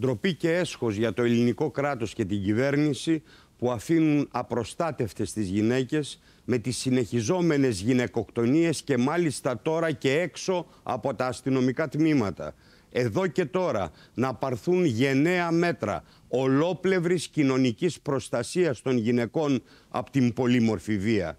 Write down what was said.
Ντροπή και έσχος για το ελληνικό κράτος και την κυβέρνηση που αφήνουν απροστάτευτες τις γυναίκες με τις συνεχιζόμενες γυναικοκτονίες και μάλιστα τώρα και έξω από τα αστυνομικά τμήματα. Εδώ και τώρα να παρθούν γενναία μέτρα ολόπλευρης κοινωνικής προστασίας των γυναικών από την πολυμορφη βία.